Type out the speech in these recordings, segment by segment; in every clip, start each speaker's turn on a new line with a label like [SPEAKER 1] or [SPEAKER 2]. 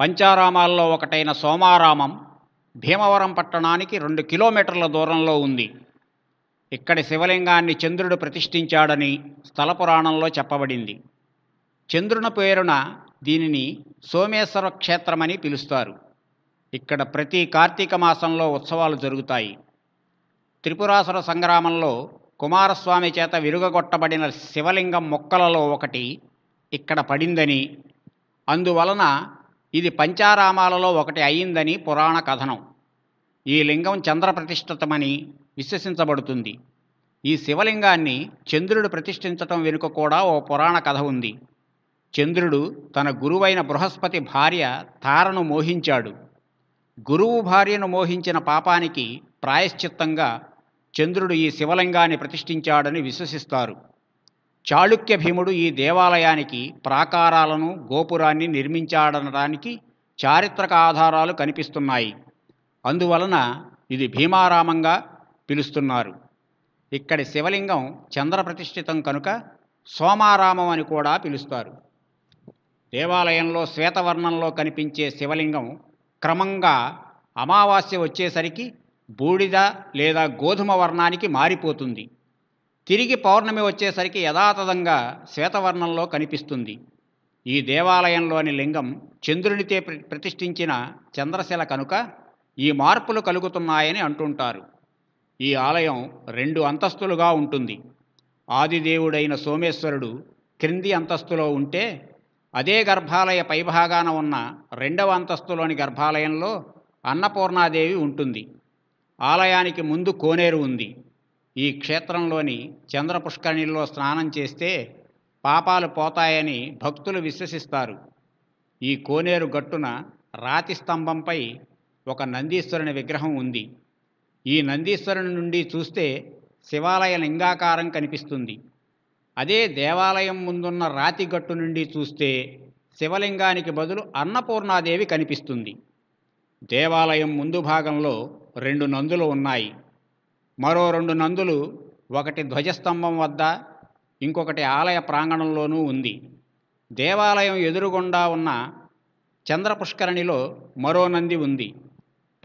[SPEAKER 1] పంచారామాల్లో ఒకటైన సోమారామం భీమవరం పట్టణానికి రెండు కిలోమీటర్ల దూరంలో ఉంది ఇక్కడి శివలింగాన్ని చంద్రుడు ప్రతిష్ఠించాడని స్థలపురాణంలో చెప్పబడింది చంద్రుని పేరున దీనిని సోమేశ్వర క్షేత్రమని పిలుస్తారు ఇక్కడ ప్రతి కార్తీక మాసంలో ఉత్సవాలు జరుగుతాయి త్రిపురాసుర సంగ్రామంలో కుమారస్వామి చేత విరుగగొట్టబడిన శివలింగం మొక్కలలో ఒకటి ఇక్కడ పడిందని అందువలన ఇది పంచారామాలలో ఒకటి అయిందని పురాణ కథనం ఈ లింగం చంద్రప్రతిష్ఠితమని విశ్వసించబడుతుంది ఈ శివలింగాన్ని చంద్రుడు ప్రతిష్ఠించటం వెనుక కూడా ఓ పురాణ కథ ఉంది చంద్రుడు తన గురువైన బృహస్పతి భార్య తారను మోహించాడు గురువు భార్యను మోహించిన పాపానికి ప్రాయశ్చిత్తంగా చంద్రుడు ఈ శివలింగాన్ని ప్రతిష్ఠించాడని విశ్వసిస్తారు చాళుక్య భీముడు ఈ దేవాలయానికి ప్రాకారాలను గోపురాన్ని నిర్మించాడనడానికి చారిత్రక ఆధారాలు కనిపిస్తున్నాయి అందువలన ఇది భీమారామంగా పిలుస్తున్నారు ఇక్కడి శివలింగం చంద్రప్రతిష్ఠితం కనుక సోమారామం అని కూడా పిలుస్తారు దేవాలయంలో శ్వేతవర్ణంలో కనిపించే శివలింగం క్రమంగా అమావాస్య వచ్చేసరికి బూడిద లేదా గోధుమ వర్ణానికి మారిపోతుంది తిరిగి పౌర్ణమి వచ్చేసరికి యథాతథంగా శ్వేతవర్ణంలో కనిపిస్తుంది ఈ దేవాలయంలోని లింగం చంద్రునితే ప్రతిష్ఠించిన చంద్రశిల కనుక ఈ మార్పులు కలుగుతున్నాయని అంటుంటారు ఈ ఆలయం రెండు అంతస్తులుగా ఉంటుంది ఆదిదేవుడైన సోమేశ్వరుడు క్రింది అంతస్తులో ఉంటే అదే గర్భాలయ పైభాగాన ఉన్న రెండవ అంతస్తులోని గర్భాలయంలో అన్నపూర్ణాదేవి ఉంటుంది ఆలయానికి ముందు కోనేరు ఉంది ఈ క్షేత్రంలోని చంద్ర పుష్కరిణిలో స్నానం చేస్తే పాపాలు పోతాయని భక్తులు విశ్వసిస్తారు ఈ కోనేరు గట్టున రాతి స్తంభంపై ఒక నందీశ్వరుని విగ్రహం ఉంది ఈ నందీశ్వరుని నుండి చూస్తే శివాలయ లింగాకారం కనిపిస్తుంది అదే దేవాలయం ముందున్న రాతి గట్టు నుండి చూస్తే శివలింగానికి బదులు అన్నపూర్ణాదేవి కనిపిస్తుంది దేవాలయం ముందు భాగంలో రెండు నందులు ఉన్నాయి మరో రెండు నందులు ఒకటి ధ్వజస్తంభం వద్ద ఇంకొకటి ఆలయ ప్రాంగణంలోనూ ఉంది దేవాలయం ఎదురుగుండా ఉన్న చంద్రపుష్కరణిలో మరో నంది ఉంది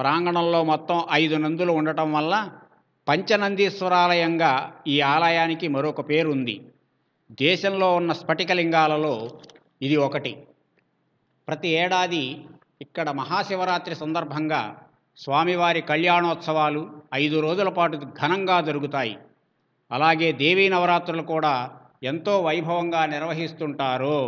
[SPEAKER 1] ప్రాంగణంలో మొత్తం ఐదు నందులు ఉండటం వల్ల పంచనందీశ్వరాలయంగా ఈ ఆలయానికి మరొక పేరు ఉంది దేశంలో ఉన్న స్ఫటికలింగాలలో ఇది ఒకటి ప్రతి ఏడాది ఇక్కడ మహాశివరాత్రి సందర్భంగా స్వామివారి కళ్యాణోత్సవాలు ఐదు రోజుల పాటు ఘనంగా జరుగుతాయి అలాగే దేవీ నవరాత్రులు కూడా ఎంతో వైభవంగా నిర్వహిస్తుంటారు